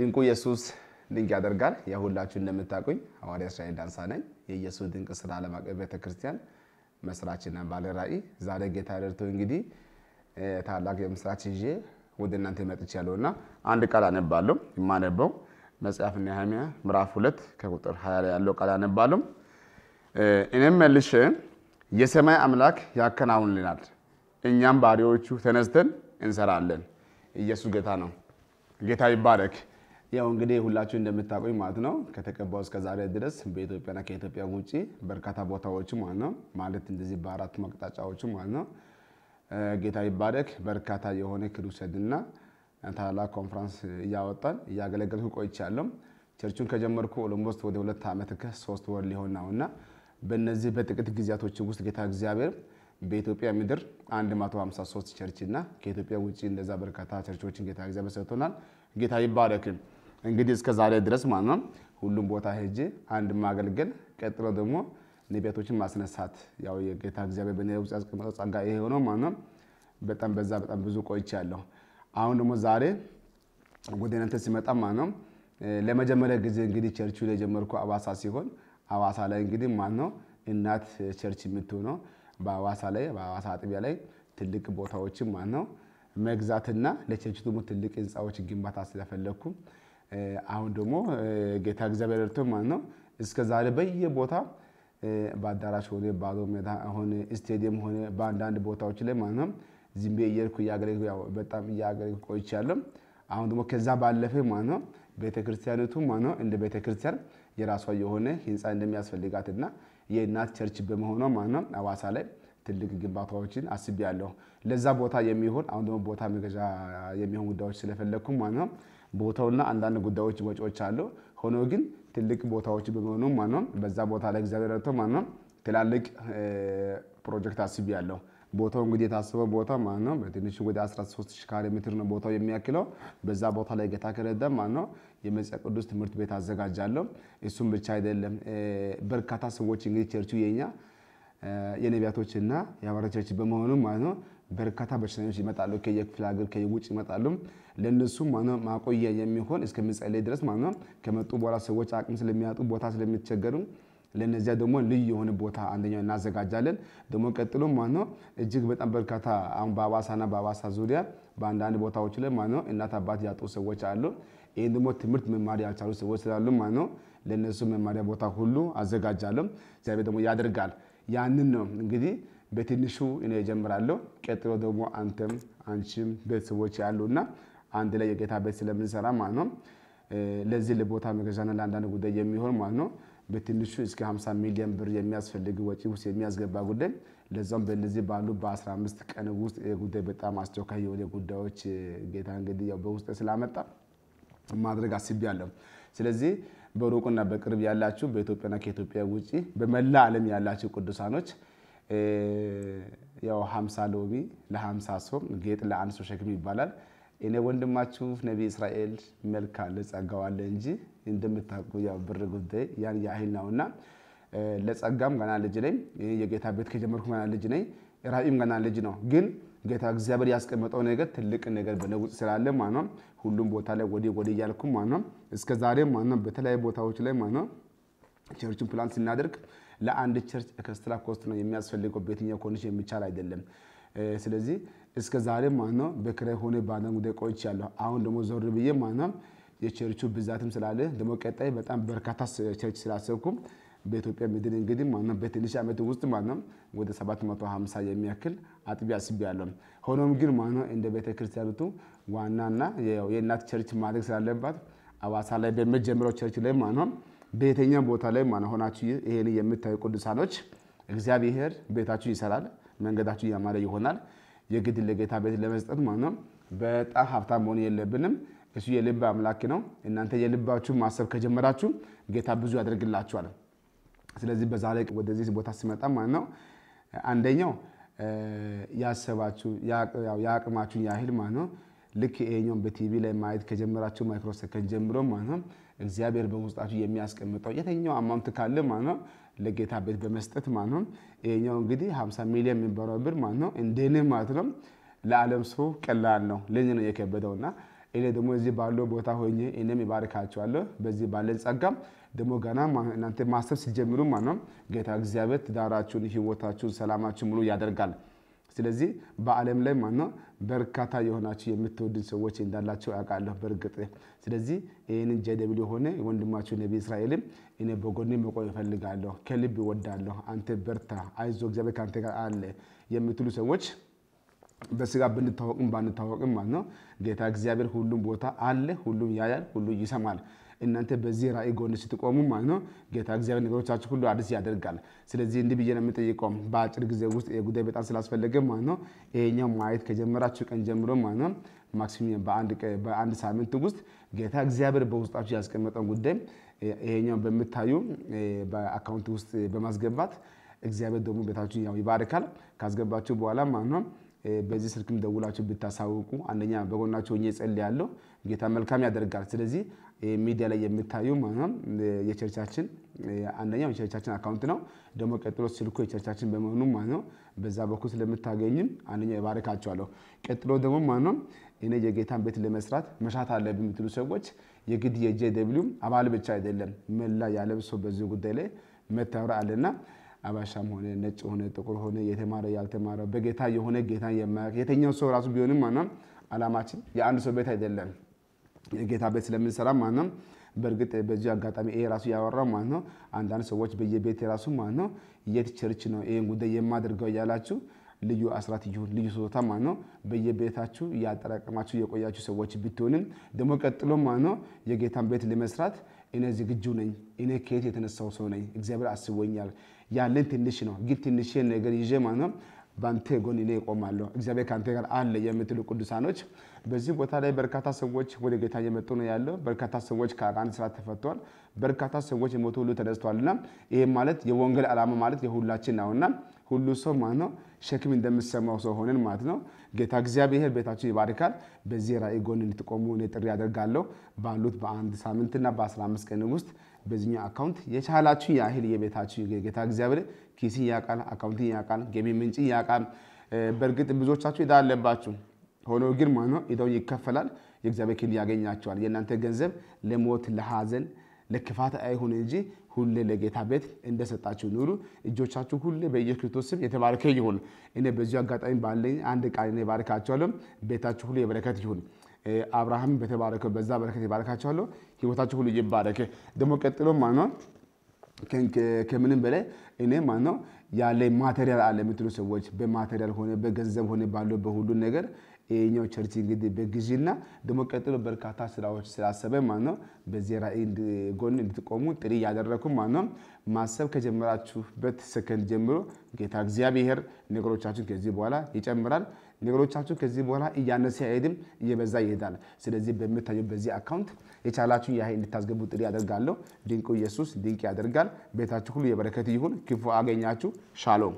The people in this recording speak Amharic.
ድንቁ ኢየሱስ ድንቅ ያደርጋል። የሁላችሁ እንደምታውቁኝ ሐዋርያ እስራኤል ዳንሳ ነኝ። የኢየሱስ ድንቅ ስራ ዓለም አቀፍ ቤተክርስቲያን መስራችና ባለ ራእይ ዛሬ ጌታ ረድቶ እንግዲህ ታላቅ የምስራች ይዤ ወደ እናንተ መጥቻለሁ እና አንድ ቃል አነባለሁ። የማነበው መጽሐፍ ነህምያ ምዕራፍ ሁለት ከቁጥር ሀያ ላይ ያለው ቃል አነባለሁ። እኔም መልሼ የሰማይ አምላክ ያከናውንልናል፣ እኛም ባሪያዎቹ ተነስተን እንሰራለን። ኢየሱስ ጌታ ነው። ጌታ ይባረክ። ያው እንግዲህ ሁላችሁ እንደምታቆኝ ማለት ነው ከተቀባው እስከ ዛሬ ድረስ በኢትዮጵያና ከኢትዮጵያ ውጭ በርካታ ቦታዎች ማለት ነው ማለት እንደዚህ በአራት መቅጣጫዎች ማለት ነው ጌታ ይባረክ በርካታ የሆነ ክሩሰድና ታላላቅ ኮንፍራንስ እያወጣን እያገለገልኩ ቆይቻለሁ። ቸርቹን ከጀመርኩ ኦሎሞስት ወደ ሁለት ዓመት ከሶስት ወር ሊሆን ነው እና በእነዚህ በጥቂት ጊዜያቶች ውስጥ ጌታ እግዚአብሔር በኢትዮጵያ ምድር 153 ቸርች እና ከኢትዮጵያ ውጭ እንደዛ በርካታ ቸርቾችን ጌታ እግዚአብሔር ሰጥቶናል። ጌታ ይባረክን። እንግዲህ እስከ ዛሬ ድረስ ማለት ነው ሁሉም ቦታ ሄጄ አንድ ማገልገል፣ ቀጥሎ ደግሞ ቤቶችን ማስነሳት ያው የጌታ እግዚአብሔር በእኔ ውስጥ ያስቀመጠው ጸጋ ይሄ ሆኖ ማለት ነው። በጣም በዛ በጣም ብዙ ቆይቻለሁ። አሁን ደግሞ ዛሬ ወደ እናንተ ሲመጣ ማለት ነው ለመጀመሪያ ጊዜ እንግዲህ ቸርቹ ላይ የጀመርኩ አዋሳ ሲሆን አዋሳ ላይ እንግዲህ ማለት ነው እናት ቸርች የምትሆነው በአዋሳ ላይ በአዋሳ አጥቢያ ላይ ትልቅ ቦታዎችን ማለት ነው መግዛትና ለቸርቹ ደግሞ ትልቅ ህንፃዎች ግንባታ ስለፈለግኩ አሁን ደግሞ ጌታ እግዚአብሔር እርቶ ማለት ነው እስከ ዛሬ በየቦታ በአዳራሽ ሆነ ባዶ ሜዳ ሆነ ስቴዲየም ሆነ በአንዳንድ ቦታዎች ላይ ማለት ነው ዝም ብዬ እየሄድኩ እያገለግኩ በጣም እያገለግኩ ቆይቻለሁ። አሁን ደግሞ ከዛ ባለፈ ማለት ነው ቤተክርስቲያኒቱ ማለት ነው እንደ ቤተክርስቲያን የራሷ የሆነ ህንፃ እንደሚያስፈልጋት እንደሚያስፈልጋትና የእናት ቸርች በመሆኗ ማለት ነው አዋሳ ላይ ትልቅ ግንባታዎችን አስቤያለሁ። ለዛ ቦታ የሚሆን አሁን ደግሞ ቦታ መገዣ የሚሆን ጉዳዮች ስለፈለግኩ ማለት ነው ቦታውና አንዳንድ ጉዳዮች ወጪዎች አሉ። ሆኖ ግን ትልቅ ቦታዎች በመሆኑ ማነው በዛ ቦታ ላይ እግዚአብሔር ረድቶ ማነው ትላልቅ ፕሮጀክት አስቢ ያለው ቦታው እንግዲህ የታሰበው ቦታ ማለት ነው በትንሹ ወደ 13 ሺህ ካሬ ሜትር ነው ቦታው የሚያክለው። በዛ ቦታ ላይ ጌታ ከረደ ማለት ነው የመጽሐፍ ቅዱስ ትምህርት ቤት አዘጋጃለሁ። እሱም ብቻ አይደለም በርካታ ሰዎች እንግዲህ ቸርቹ የኛ የነቢያቶችና የሐዋርያት ቸርች በመሆኑ ማለት ነው በርካታ በሽተኞች ይመጣሉ፣ ከየክፍለ ሀገር ከየውጭ ይመጣሉ። ለእነሱ ማነው ማቆያ የሚሆን እስከሚጸለይ ድረስ ማነው ከመጡ በኋላ ሰዎች አቅም ስለሚያጡ ቦታ ስለሚቸገሩ ለነዚያ ደግሞ ልዩ የሆነ ቦታ አንደኛው እናዘጋጃለን። ደግሞ ቀጥሎ ማነው እጅግ በጣም በርካታ አሁን በአዋሳና በአዋሳ ዙሪያ በአንዳንድ ቦታዎች ላይ ማነው እናት አባት ያጡ ሰዎች አሉ። ይህን ደግሞ ትምህርት መማር ያልቻሉ ሰዎች ስላሉ ማነው ለእነሱ መማሪያ ቦታ ሁሉ አዘጋጃለሁ። እግዚአብሔር ደግሞ ያደርጋል። ያንን ነው እንግዲህ በትንሹ እኔ ጀምራለሁ፣ ቀጥሎ ደግሞ አንተም አንቺም ቤተሰቦች ያሉ እና አንድ ላይ የጌታ ቤት ስለምንሰራ ማለት ነው ለዚህ ለቦታ መገዛና ለአንዳንድ ጉዳይ የሚሆን ማለት ነው በትንሹ እስከ 50 ሚሊዮን ብር የሚያስፈልግ ወጪ ውስጥ የሚያስገባ ጉዳይ ለዛም በእነዚህ ባሉ በ15 ቀን ውስጥ ጉዳይ በጣም አስቸኳይ የሆነ ጉዳዮች ጌታ እንግዲህ በውስጥ ስላመጣ ማድረግ አስቤያለሁ። ስለዚህ በሩቁና በቅርብ ያላችሁ በኢትዮጵያና ከኢትዮጵያ ውጭ በመላ ዓለም ያላችሁ ቅዱሳኖች ያው ሀምሳ ሎሚ ለሀምሳ ሶም ጌጥ ለአንድ ሰው ሸክም ይባላል። እኔ ወንድማችሁ ነቢ እስራኤል መልካ ለጸጋዋለ እንጂ እንደምታውቁ ያው ብር ጉዳይ ያን ያህል ነውና ለጸጋም ገና ልጅ ነኝ። የጌታ ቤት ከጀመርኩ ገና ልጅ ነኝ። ራቢም ገና ልጅ ነው ግን ጌታ እግዚአብሔር ያስቀመጠው ነገር ትልቅ ነገር በለውጥ ስላለ ማለት ሁሉም ቦታ ላይ ወዲህ ወዲህ እያልኩ ማለት እስከ በተለያዩ ቦታዎች ላይ ማለት ቸርችን ፕላን ስናደርግ ለአንድ ቸርች ኤክስትራ ኮስት ነው የሚያስፈልገው። በየትኛው ኮንዲሽን የሚቻል አይደለም። ስለዚህ እስከ ዛሬ ማለት ነው በክራይ ሆነ ባለጉዳይ ቆይቻለሁ። አሁን ደግሞ ዞር ብዬ ማለት ነው የቸርቹ ብዛትም ስላለ ደግሞ ቀጣይ በጣም በርካታ ቸርች ስላሰብኩም በኢትዮጵያ ምድር እንግዲህ ማነው በትንሽ ዓመት ውስጥ ማ ወደ 750 የሚያክል አጥቢያ ያለው። ሆኖም ግን ማ እንደ ቤተ ክርስቲያኒቱ ዋናና የእናት ቸርች ማድረግ ስላለባት አዋሳ ላይ በመጀመሪያው ቸርች ላይ ማ በየትኛም ቦታ ላይ ማን ሆናችሁ ይሄን የምታዩ ቅዱሳኖች እግዚአብሔር ቤታችሁ ይሰራል፣ መንገዳችሁ ያማረ ይሆናል። የግድ ለጌታ ቤት ለመስጠት ማለት ነው በጣም ሀብታም መሆን የለብንም። እሱ የልብ አምላክ ነው። እናንተ የልባችሁ ማሰብ ከጀመራችሁ ጌታ ብዙ ያደርግላችኋል። ስለዚህ ላይ ወደዚህ ቦታ ሲመጣ ማለት ነው አንደኛው ያሰባችሁ የአቅማችሁን ያህል ማለት ነው ልክ ይሄኛውን በቲቪ ላይ ማየት ከጀመራችሁ ማይክሮሰከንድ ጀምሮ ማለት ነው እግዚአብሔር በውስጣችሁ የሚያስቀምጠው የተኛው አማውንት ካለ ማለት ነው ለጌታ ቤት በመስጠት ማለት ነው። ይሄኛው እንግዲህ 50 ሚሊዮን የሚባለው ብር ማለት ነው እንደኔ ማለት ነው ለዓለም ሰው ቀላል ነው፣ ለኔ ነው የከበደውና እኔ ደግሞ እዚህ ባለው ቦታ ሆኜ እኔም ይባርካቸዋለሁ። በዚህ ባለን ጸጋም ደግሞ ገና እናንተ ማሰብ ሲጀምሩ ማለት ነው ጌታ እግዚአብሔር ትዳራችሁን፣ ህይወታችሁን፣ ሰላማችሁን ሙሉ ያደርጋል። ስለዚህ በዓለም ላይ ማነው በርካታ የሆናችሁ የምትወድን ሰዎች እንዳላቸው ያውቃለሁ በእርግጥ። ስለዚህ ይህንን ጀደብል የሆነ ወንድማችሁ ነቢ እስራኤልም እኔ በጎን መቆም ይፈልጋለሁ ከልብ ይወዳለሁ አንተ በርታ፣ አይዞ፣ እግዚአብሔር ከአንተ ጋር አለ የምትሉ ሰዎች በስጋ ብንታወቅም ባንታወቅም ማለት ነው ጌታ እግዚአብሔር ሁሉም ቦታ አለ፣ ሁሉም ያያል፣ ሁሉ ይሰማል። እናንተ በዚህ ራእይ ጎን ስትቆሙ ማለት ነው ጌታ እግዚአብሔር ነገሮቻችሁ ሁሉ አዲስ ያደርጋል። ስለዚህ እንዲህ ብዬ ነው የምጠይቀው በአጭር ጊዜ ውስጥ የጉዳይ በጣም ስላስፈለገ ማለት ነው ይሄኛው ማየት ከጀመራችሁ ቀን ጀምሮ ማለት ነው ማክሲሚየም በአንድ ሳምንት ውስጥ ጌታ እግዚአብሔር በውስጣችሁ ያስቀመጠውን ጉዳይ ይሄኛው በምታዩ በአካውንት ውስጥ በማስገባት እግዚአብሔር ደግሞ ቤታችሁን ያው ይባርካል። ካስገባችሁ በኋላ ማለት ነው በዚህ ስልክም ደውላችሁ ብታሳውቁ አንደኛ በጎናቸው ሆኜ ጸልያለሁ። ጌታ መልካም ያደርጋል። ስለዚህ ሚዲያ ላይ የምታዩ ማሆን የቸርቻችን አንደኛው የቸርቻችን አካውንት ነው። ደግሞ ቀጥሎ ስልኩ የቸርቻችን በመሆኑ ማለት ነው። በዛ በኩል ስለምታገኝም አንደኛው የባረካቸዋለሁ። ቀጥሎ ደግሞ ማለት ነው እኔ የጌታን ቤት ለመስራት መሻት አለ የምትሉ ሰዎች የግድ የጄ የጄደብሊው አባል ብቻ አይደለም መላ ያለም ሰው በዚህ ጉዳይ ላይ መታወር አለና አባሻም ሆነ ነጭ ሆነ ጥቁር ሆነ የተማረ ያልተማረ በጌታ የሆነ ጌታ የማያውቅ የተኛው ሰው ራሱ ቢሆንም ማነው አላማችን የአንድ ሰው ቤት አይደለም። ጌታ ቤት ስለምንሰራ ማለት ነው። በእርግጥ በዚህ አጋጣሚ ይሄ ራሱ ያወራው ማለት ነው። አንዳንድ ሰዎች በየቤት የራሱ ማለት ነው የት ቸርች ነው ይህን ጉዳይ የማደርገው እያላችሁ ልዩ አስራት ይሁን ልዩ ስጦታ ማለት ነው በየቤታችሁ ያጠራቀማችሁ የቆያችሁ ሰዎች ብትሆንም ደግሞ ቀጥሎ ማለት ነው የጌታን ቤት ለመስራት እኔ ዝግጁ ነኝ፣ እኔ ከየት የተነሳው ሰው ነኝ፣ እግዚአብሔር አስቦኛል፣ ያለን ትንሽ ነው ግን ትንሽ ነገር ይዤ ማለት ነው በአንተ ጎን እኔ እቆማለሁ፣ እግዚአብሔር ከአንተ ጋር አለ የምትሉ ቅዱሳኖች፣ በዚህ ቦታ ላይ በርካታ ሰዎች ወደ ጌታ እየመጡ ነው ያለው። በርካታ ሰዎች ከአጋንንት ስራ ተፈቷል። በርካታ ሰዎች የሞቱ ሁሉ ተነስተዋልና ይህም ማለት የወንጌል ዓላማ ማለት የሁላችን ነውና ሁሉ ሰው ማለት ነው ሸክም እንደምሰማው ሰው ሆነን ማለት ነው። ጌታ እግዚአብሔር ቤታችን ይባርካል። በዚህ ራእይ ጎን እንድትቆሙ እኔ ጥሪ ያደርጋለሁ። ባሉት በአንድ ሳምንትና በ15 ቀን ውስጥ በዚህኛው አካውንት የቻላችሁ ያህል የቤታችሁ ጌታ እግዚአብሔር ኪስ ያውቃል፣ አካውንት ያውቃል፣ ገቢ ምንጭ ያውቃል። በእርግጥ ብዙዎቻችሁ ዕዳ አለባችሁ። ሆኖ ግን ማ ዕዳውን ይከፈላል። የእግዚአብሔር ክል ያገኛቸዋል። የእናንተ ገንዘብ ለሞት ለሐዘን ለክፋት አይሁን እንጂ ሁሌ ለጌታ ቤት እንደሰጣችሁ ኑሩ። እጆቻችሁ ሁሌ በኢየሱስ ክርስቶስ ስም የተባረከ ይሁን። እኔ በዚሁ አጋጣሚ ባለኝ አንድ ቃል ባረካቸዋለሁ። ቤታችሁ ሁሉ የበረከት ይሁን። አብርሃም በተባረከው በዛ በረከት የባረካቸዋለሁ። ህይወታችሁ ሁሉ ይባረክ። ደግሞ ቀጥሎ ማነው ከምንም በላይ እኔ ማነው ያለ ማቴሪያል አለ የምትሉ ሰዎች በማቴሪያል ሆነ በገንዘብ ሆነ ባለው በሁሉ ነገር ይሄኛው ቸርች እንግዲህ በግዢና ደግሞ ቀጥሎ በርካታ ስራዎች ስላሰበ ማለት ነው በዚህ ራእይ ጎን እንድትቆሙ ጥሪ እያደረኩ ማለት ነው። ማሰብ ከጀመራችሁበት ሰከንድ ጀምሮ ጌታ እግዚአብሔር ነገሮቻችሁን ከዚህ በኋላ ይጨምራል። ነገሮቻችሁ ከዚህ በኋላ እያነሰ አይሄድም፣ እየበዛ ይሄዳል። ስለዚህ በምታየው በዚህ አካውንት የቻላችሁ ያህል እንድታስገቡ ጥሪ ያደርጋለሁ። ድንቁ ኢየሱስ ድንቅ ያደርጋል። ቤታችሁ ሁሉ የበረከት ይሁን። ክፉ አገኛችሁ። ሻሎም